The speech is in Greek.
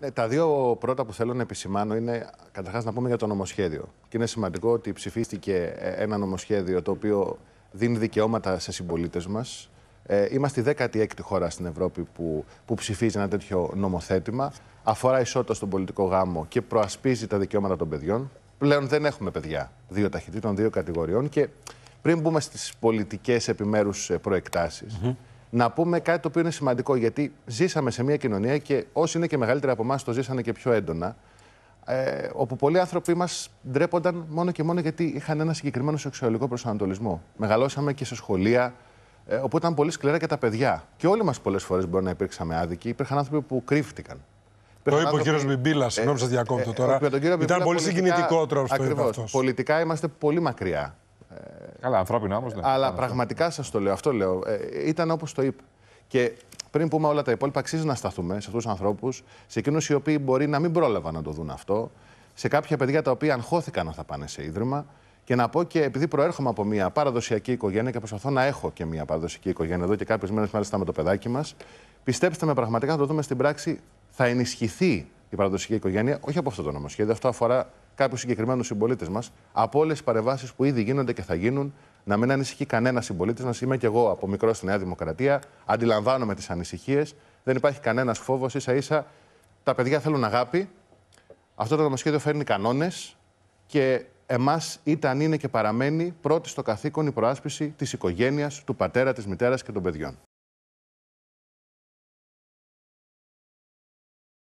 Ναι, τα δύο πρώτα που θέλω να επισημάνω είναι καταρχάς να πούμε για το νομοσχέδιο. Και είναι σημαντικό ότι ψηφίστηκε ε, ένα νομοσχέδιο το οποίο δίνει δικαιώματα σε συμπολίτες μας. Ε, είμαστε η 16η χώρα στην Ευρώπη που, που ψηφίζει ένα τέτοιο νομοθέτημα. Αφορά ισότητα στον πολιτικό γάμο και προασπίζει τα δικαιώματα των παιδιών. Πλέον δεν έχουμε παιδιά δύο ταχυτήτων, δύο κατηγοριών. Και πριν μπούμε στις πολιτικές επιμέρους ε, προεκτάσεις, να πούμε κάτι το οποίο είναι σημαντικό, γιατί ζήσαμε σε μια κοινωνία και όσοι είναι και μεγαλύτεροι από εμάς το ζήσανε και πιο έντονα. Ε, όπου πολλοί άνθρωποι μας ντρέπονταν μόνο και μόνο γιατί είχαν ένα συγκεκριμένο σεξουαλικό προσανατολισμό. Μεγαλώσαμε και σε σχολεία, ε, όπου ήταν πολύ σκληρά και τα παιδιά. Και όλοι μας πολλές φορές μπορεί να υπήρξαμε άδικοι. Υπήρχαν άνθρωποι που κρύφτηκαν. Το είπε ο ε, ε, ε, κύριο Μπιμπίλα, συγγνώμη σα διακόπτω τώρα. ήταν πολύ συγκινητικός τρόπο που Πολιτικά είμαστε πολύ μακριά Καλά, ανθρώπινο όμως. Ναι. Αλλά πραγματικά σας το λέω, αυτό λέω. Ε, ήταν όπως το είπα. Και πριν πούμε όλα τα υπόλοιπα, αξίζει να σταθούμε σε αυτούς τους ανθρώπους, σε εκείνους οι οποίοι μπορεί να μην πρόλαβαν να το δουν αυτό, σε κάποια παιδιά τα οποία αγχώθηκαν να θα πάνε σε ίδρυμα. Και να πω και επειδή προέρχομαι από μια παραδοσιακή οικογένεια και προσπαθώ να έχω και μια παραδοσιακή οικογένεια εδώ και κάποιες μέρες μάλιστα με το παιδάκι μας, πιστέψτε με πραγματικά, θα το δούμε στην πράξη, θα ενισχυθεί η παραδοσιακή οικογένεια, όχι από αυτό το νομοσχέδιο. Αυτό αφορά κάποιους συγκεκριμένους συμπολίτες μας από όλες τις παρεμβάσεις που ήδη γίνονται και θα γίνουν. Να μην ανησυχεί κανένας συμπολίτης μας. Είμαι και εγώ από μικρό στη Νέα Δημοκρατία. Αντιλαμβάνομαι τις ανησυχίες. Δεν υπάρχει κανένας φόβος. σα ίσα τα παιδιά θέλουν αγάπη. Αυτό το νομοσχέδιο φέρνει κανόνες και εμάς ήταν, είναι και παραμένει πρώτη στο καθήκον η προάσπιση της οικογένειας, του πατέρα, της μητέρας και των παιδιών.